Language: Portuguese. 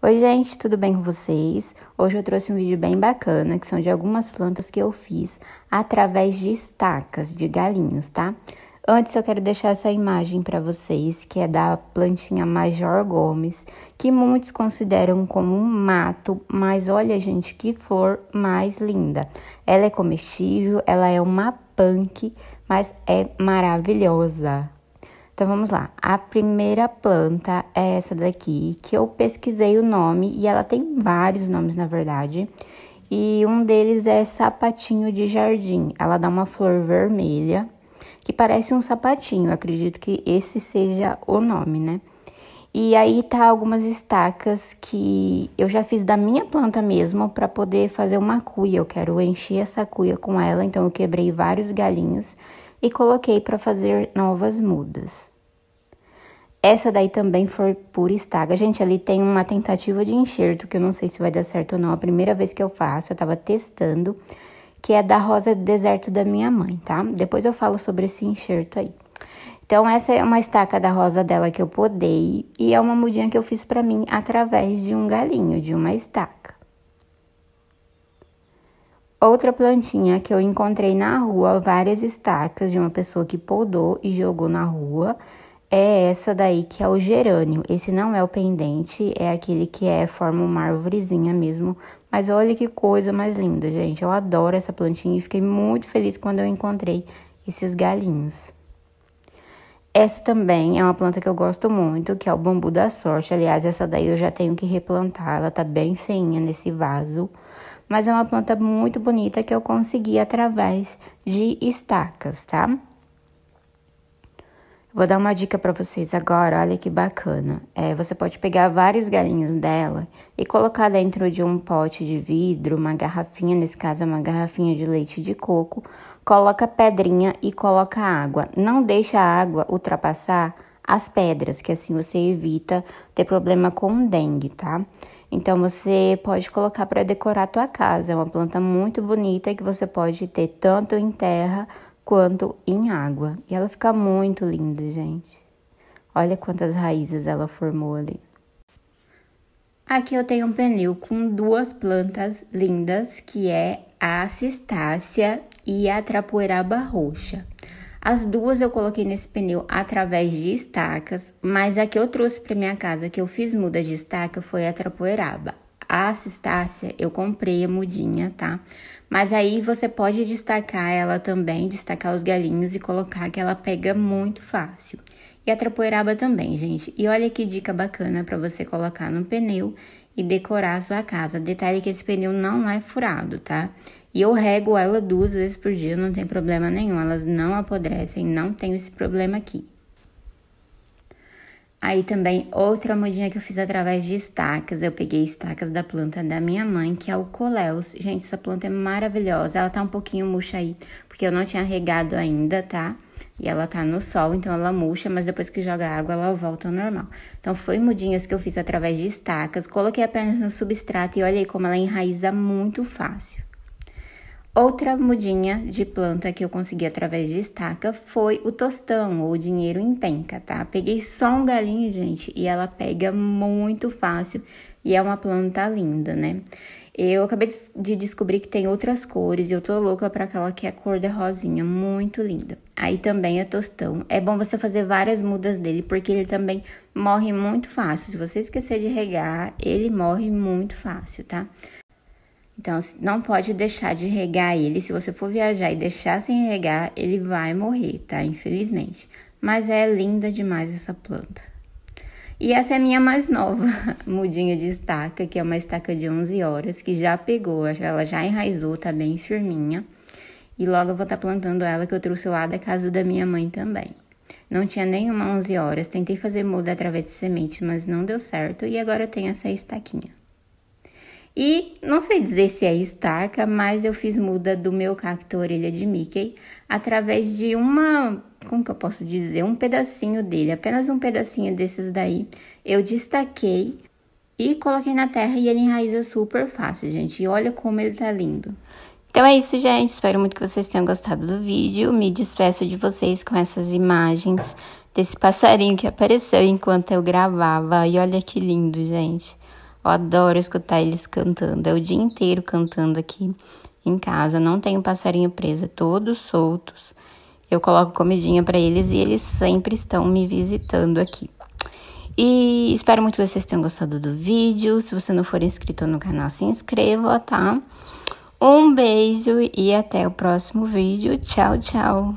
Oi, gente, tudo bem com vocês? Hoje eu trouxe um vídeo bem bacana, que são de algumas plantas que eu fiz através de estacas de galinhos, tá? Antes eu quero deixar essa imagem para vocês, que é da plantinha Major Gomes, que muitos consideram como um mato, mas olha, gente, que flor mais linda. Ela é comestível, ela é uma punk, mas é maravilhosa. Então vamos lá. A primeira planta é essa daqui, que eu pesquisei o nome e ela tem vários nomes na verdade. E um deles é sapatinho de jardim. Ela dá uma flor vermelha que parece um sapatinho. Eu acredito que esse seja o nome, né? E aí tá algumas estacas que eu já fiz da minha planta mesmo para poder fazer uma cuia. Eu quero encher essa cuia com ela, então eu quebrei vários galinhos e coloquei para fazer novas mudas. Essa daí também foi por estaga. Gente, ali tem uma tentativa de enxerto que eu não sei se vai dar certo ou não. A primeira vez que eu faço, eu tava testando, que é da rosa do deserto da minha mãe, tá? Depois eu falo sobre esse enxerto aí. Então, essa é uma estaca da rosa dela que eu podei e é uma mudinha que eu fiz para mim através de um galinho, de uma estaca. Outra plantinha que eu encontrei na rua, várias estacas de uma pessoa que podou e jogou na rua, é essa daí que é o gerânio. Esse não é o pendente, é aquele que é forma uma árvorezinha mesmo. Mas olha que coisa mais linda, gente. Eu adoro essa plantinha e fiquei muito feliz quando eu encontrei esses galinhos. Essa também é uma planta que eu gosto muito, que é o bambu da sorte. Aliás, essa daí eu já tenho que replantar, ela tá bem feinha nesse vaso mas é uma planta muito bonita que eu consegui através de estacas, tá? Vou dar uma dica para vocês agora, olha que bacana. É, você pode pegar vários galinhos dela e colocar dentro de um pote de vidro, uma garrafinha, nesse caso é uma garrafinha de leite de coco, coloca pedrinha e coloca água. Não deixa a água ultrapassar as pedras, que assim você evita ter problema com dengue, tá? Então você pode colocar para decorar a tua casa. É uma planta muito bonita que você pode ter tanto em terra quanto em água. E ela fica muito linda, gente. Olha quantas raízes ela formou ali. Aqui eu tenho um pneu com duas plantas lindas, que é a cistácea e a trapoeraba roxa. As duas eu coloquei nesse pneu através de estacas, mas a que eu trouxe para minha casa, que eu fiz muda de estaca, foi a trapoeraba. A Cistácia eu comprei a mudinha, tá? Mas aí você pode destacar ela também, destacar os galinhos e colocar que ela pega muito fácil. E a trapoeraba também, gente. E olha que dica bacana para você colocar no pneu e decorar a sua casa. Detalhe que esse pneu não é furado, tá? E eu rego ela duas vezes por dia, não tem problema nenhum. Elas não apodrecem, não tem esse problema aqui. Aí também outra mudinha que eu fiz através de estacas. Eu peguei estacas da planta da minha mãe, que é o coleus. Gente, essa planta é maravilhosa. Ela tá um pouquinho murcha aí, porque eu não tinha regado ainda, tá? e ela tá no sol, então ela murcha, mas depois que joga água ela volta ao normal. Então foi mudinhas que eu fiz através de estacas, coloquei apenas no substrato e olhei como ela enraiza muito fácil. Outra mudinha de planta que eu consegui através de estaca foi o tostão ou dinheiro em penca, tá? Peguei só um galinho, gente, e ela pega muito fácil e é uma planta linda, né? Eu acabei de descobrir que tem outras cores e eu tô louca para aquela que é cor da rosinha, muito linda. Aí também é tostão. É bom você fazer várias mudas dele porque ele também morre muito fácil. Se você esquecer de regar, ele morre muito fácil, tá? Então, não pode deixar de regar ele. Se você for viajar e deixar sem regar, ele vai morrer, tá? Infelizmente. Mas é linda demais essa planta. E essa é a minha mais nova mudinha de estaca, que é uma estaca de 11 horas, que já pegou, ela já enraizou, tá bem firminha. E logo eu vou estar tá plantando ela, que eu trouxe lá da casa da minha mãe também. Não tinha nenhuma 11 horas, tentei fazer muda através de semente, mas não deu certo, e agora eu tenho essa estaquinha. E não sei dizer se é estaca, mas eu fiz muda do meu cacto orelha de Mickey através de uma, como que eu posso dizer, um pedacinho dele, apenas um pedacinho desses daí. Eu destaquei e coloquei na terra e ele enraiza super fácil, gente. E olha como ele tá lindo. Então é isso, gente. Espero muito que vocês tenham gostado do vídeo. Me despeço de vocês com essas imagens desse passarinho que apareceu enquanto eu gravava. E olha que lindo, gente. Eu adoro escutar eles cantando. É o dia inteiro cantando aqui em casa. Não tenho passarinho preso, é todos soltos. Eu coloco comidinha para eles e eles sempre estão me visitando aqui. E espero muito que vocês tenham gostado do vídeo. Se você não for inscrito no canal, se inscreva, tá? Um beijo e até o próximo vídeo. Tchau, tchau!